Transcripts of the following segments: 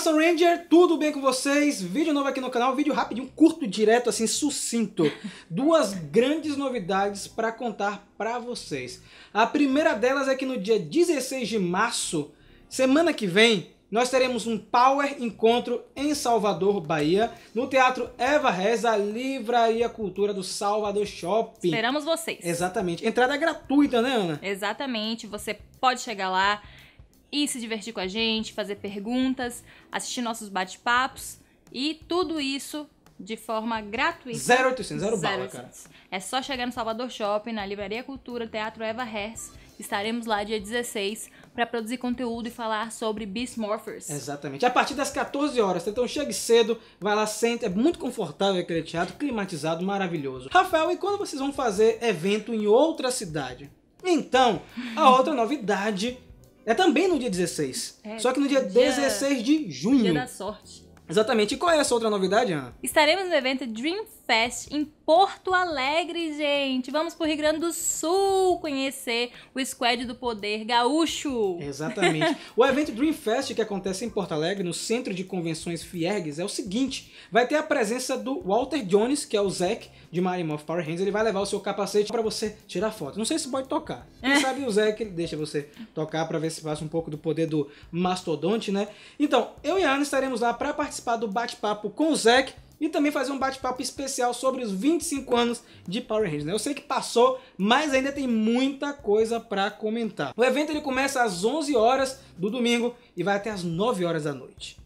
Master Ranger, tudo bem com vocês? Vídeo novo aqui no canal, vídeo um curto, direto, assim, sucinto. Duas grandes novidades para contar para vocês. A primeira delas é que no dia 16 de março, semana que vem, nós teremos um Power Encontro em Salvador, Bahia, no Teatro Eva Reza, Livraria Cultura do Salvador Shopping. Esperamos vocês. Exatamente. Entrada gratuita, né, Ana? Exatamente. Você pode chegar lá, e se divertir com a gente, fazer perguntas, assistir nossos bate-papos e tudo isso de forma gratuita. 0800, zero bala, cara. É só chegar no Salvador Shopping, na Livraria Cultura, Teatro Eva Hers. Estaremos lá dia 16 para produzir conteúdo e falar sobre Beast Morphers. Exatamente. A partir das 14 horas. Então chegue cedo, vai lá, sente. É muito confortável aquele teatro, climatizado, maravilhoso. Rafael, e quando vocês vão fazer evento em outra cidade? Então, a outra novidade é também no dia 16. É, só que no é dia, dia 16 de junho. Dia da sorte. Exatamente. E qual é essa outra novidade, Ana? Estaremos no evento Dream Fest em Porto Alegre, gente. Vamos pro Rio Grande do Sul conhecer o Squad do Poder Gaúcho. Exatamente. o evento Dream Fest que acontece em Porto Alegre, no Centro de Convenções Fiergues, é o seguinte: vai ter a presença do Walter Jones, que é o Zack de Marimon Power Rangers. Ele vai levar o seu capacete para você tirar foto. Não sei se pode tocar. Quem é. sabe o Zack ele deixa você tocar para ver se passa um pouco do poder do mastodonte, né? Então, eu e a Ana estaremos lá para participar participar do bate-papo com o Zack e também fazer um bate-papo especial sobre os 25 anos de Power Rangers. Né? Eu sei que passou, mas ainda tem muita coisa para comentar. O evento ele começa às 11 horas do domingo e vai até às 9 horas da noite.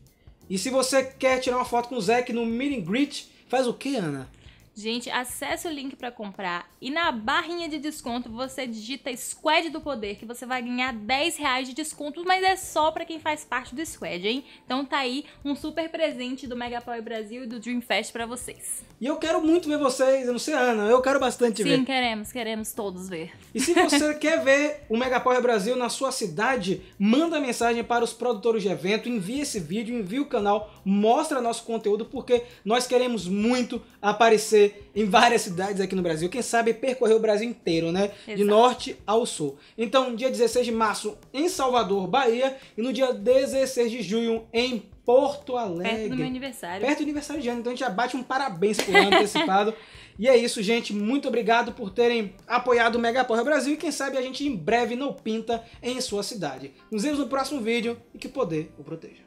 E se você quer tirar uma foto com o Zack no Meet and Greet, faz o que, Ana? Gente, acesse o link para comprar e na barrinha de desconto você digita Squad do Poder que você vai ganhar 10 reais de desconto, mas é só para quem faz parte do Squad, hein? Então tá aí um super presente do Power Brasil e do Dreamfest para vocês. E eu quero muito ver vocês, eu não sei Ana, eu quero bastante Sim, ver. Sim, queremos, queremos todos ver. E se você quer ver o Megapower Brasil na sua cidade, manda mensagem para os produtores de evento, envia esse vídeo, envia o canal, mostra nosso conteúdo porque nós queremos muito aparecer em várias cidades aqui no Brasil. Quem sabe percorrer o Brasil inteiro, né? Exato. De norte ao sul. Então, dia 16 de março em Salvador, Bahia, e no dia 16 de junho em Porto Alegre. Perto do meu aniversário. Perto do aniversário de ano. Então a gente já bate um parabéns por ano antecipado. E é isso, gente. Muito obrigado por terem apoiado o Mega Porra Brasil e quem sabe a gente em breve não pinta em sua cidade. Nos vemos no próximo vídeo e que o poder o proteja.